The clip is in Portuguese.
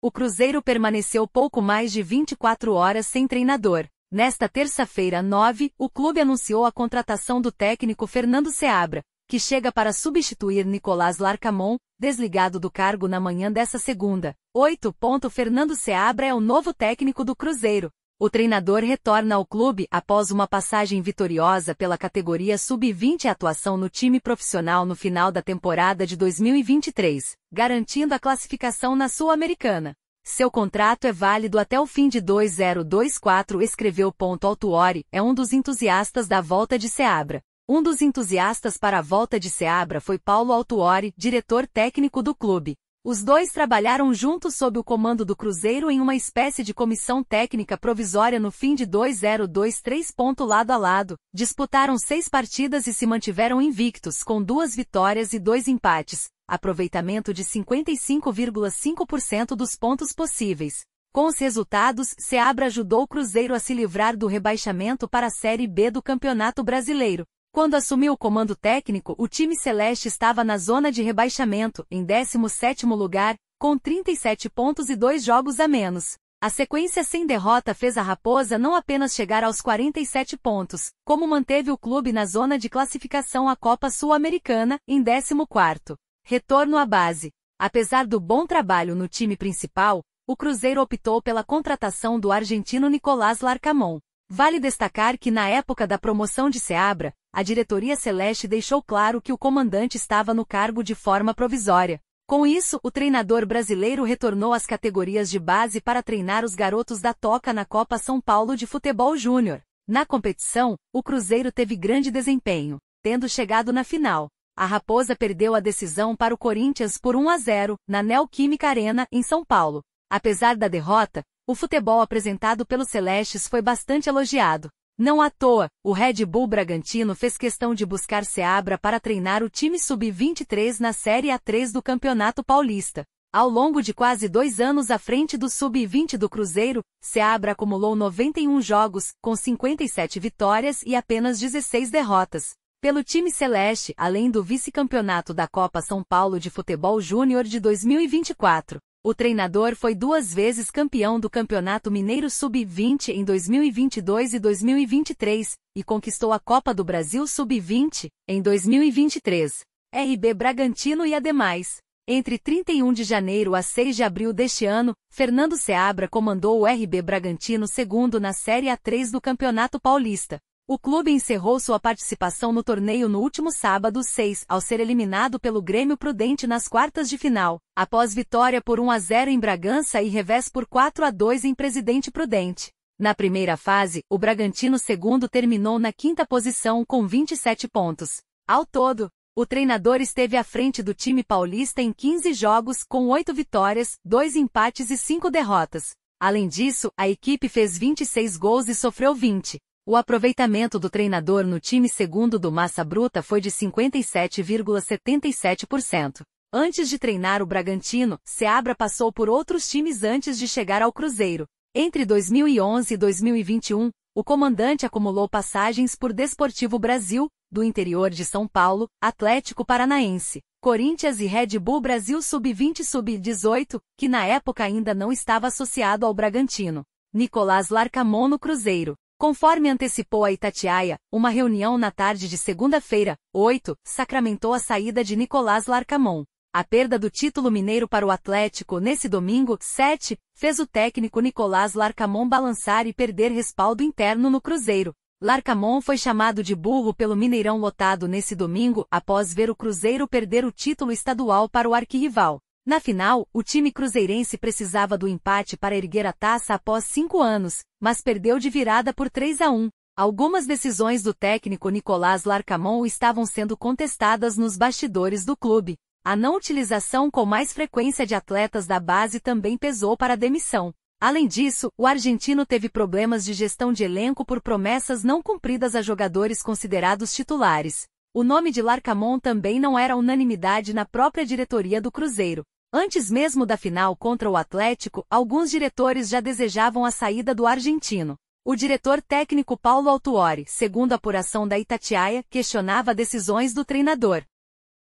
O Cruzeiro permaneceu pouco mais de 24 horas sem treinador. Nesta terça-feira 9, o clube anunciou a contratação do técnico Fernando Seabra, que chega para substituir Nicolás Larcamon, desligado do cargo na manhã dessa segunda. 8. Fernando Seabra é o novo técnico do Cruzeiro, o treinador retorna ao clube após uma passagem vitoriosa pela categoria sub-20 e atuação no time profissional no final da temporada de 2023, garantindo a classificação na Sul-Americana. Seu contrato é válido até o fim de 2024, escreveu Ponto Altuori, é um dos entusiastas da volta de Seabra. Um dos entusiastas para a volta de Seabra foi Paulo Altuori, diretor técnico do clube. Os dois trabalharam juntos sob o comando do Cruzeiro em uma espécie de comissão técnica provisória no fim de 2023. Lado a lado, disputaram seis partidas e se mantiveram invictos com duas vitórias e dois empates, aproveitamento de 55,5% dos pontos possíveis. Com os resultados, Seabra ajudou o Cruzeiro a se livrar do rebaixamento para a Série B do Campeonato Brasileiro, quando assumiu o comando técnico, o time celeste estava na zona de rebaixamento, em 17º lugar, com 37 pontos e dois jogos a menos. A sequência sem derrota fez a Raposa não apenas chegar aos 47 pontos, como manteve o clube na zona de classificação à Copa Sul-Americana, em 14º. Retorno à base. Apesar do bom trabalho no time principal, o Cruzeiro optou pela contratação do argentino Nicolás Larcamon. Vale destacar que na época da promoção de Seabra, a diretoria Celeste deixou claro que o comandante estava no cargo de forma provisória. Com isso, o treinador brasileiro retornou às categorias de base para treinar os garotos da Toca na Copa São Paulo de Futebol Júnior. Na competição, o Cruzeiro teve grande desempenho, tendo chegado na final. A Raposa perdeu a decisão para o Corinthians por 1 a 0, na Neoquímica Arena, em São Paulo. Apesar da derrota, o futebol apresentado pelos Celestes foi bastante elogiado. Não à toa, o Red Bull Bragantino fez questão de buscar Seabra para treinar o time sub-23 na Série A3 do Campeonato Paulista. Ao longo de quase dois anos à frente do sub-20 do Cruzeiro, Seabra acumulou 91 jogos, com 57 vitórias e apenas 16 derrotas. Pelo time celeste, além do vice-campeonato da Copa São Paulo de Futebol Júnior de 2024. O treinador foi duas vezes campeão do Campeonato Mineiro Sub-20 em 2022 e 2023 e conquistou a Copa do Brasil Sub-20 em 2023. RB Bragantino e ademais. Entre 31 de janeiro a 6 de abril deste ano, Fernando Seabra comandou o RB Bragantino segundo na Série A3 do Campeonato Paulista, o clube encerrou sua participação no torneio no último sábado 6, ao ser eliminado pelo Grêmio Prudente nas quartas de final, após vitória por 1 a 0 em Bragança e revés por 4 a 2 em Presidente Prudente. Na primeira fase, o Bragantino segundo terminou na quinta posição com 27 pontos. Ao todo, o treinador esteve à frente do time paulista em 15 jogos com 8 vitórias, 2 empates e 5 derrotas. Além disso, a equipe fez 26 gols e sofreu 20. O aproveitamento do treinador no time segundo do Massa Bruta foi de 57,77%. Antes de treinar o Bragantino, Seabra passou por outros times antes de chegar ao Cruzeiro. Entre 2011 e 2021, o comandante acumulou passagens por Desportivo Brasil, do interior de São Paulo, Atlético Paranaense, Corinthians e Red Bull Brasil Sub-20 Sub-18, que na época ainda não estava associado ao Bragantino. Nicolás Larcamon no Cruzeiro. Conforme antecipou a Itatiaia, uma reunião na tarde de segunda-feira, 8, sacramentou a saída de Nicolás Larcamon. A perda do título mineiro para o Atlético nesse domingo, 7, fez o técnico Nicolás Larcamon balançar e perder respaldo interno no Cruzeiro. Larcamon foi chamado de burro pelo Mineirão lotado nesse domingo após ver o Cruzeiro perder o título estadual para o arquirrival. Na final, o time cruzeirense precisava do empate para erguer a taça após cinco anos, mas perdeu de virada por 3 a 1. Algumas decisões do técnico Nicolás Larcamon estavam sendo contestadas nos bastidores do clube. A não utilização com mais frequência de atletas da base também pesou para a demissão. Além disso, o argentino teve problemas de gestão de elenco por promessas não cumpridas a jogadores considerados titulares. O nome de Larcamon também não era unanimidade na própria diretoria do Cruzeiro. Antes mesmo da final contra o Atlético, alguns diretores já desejavam a saída do argentino. O diretor técnico Paulo Altuori, segundo a apuração da Itatiaia, questionava decisões do treinador.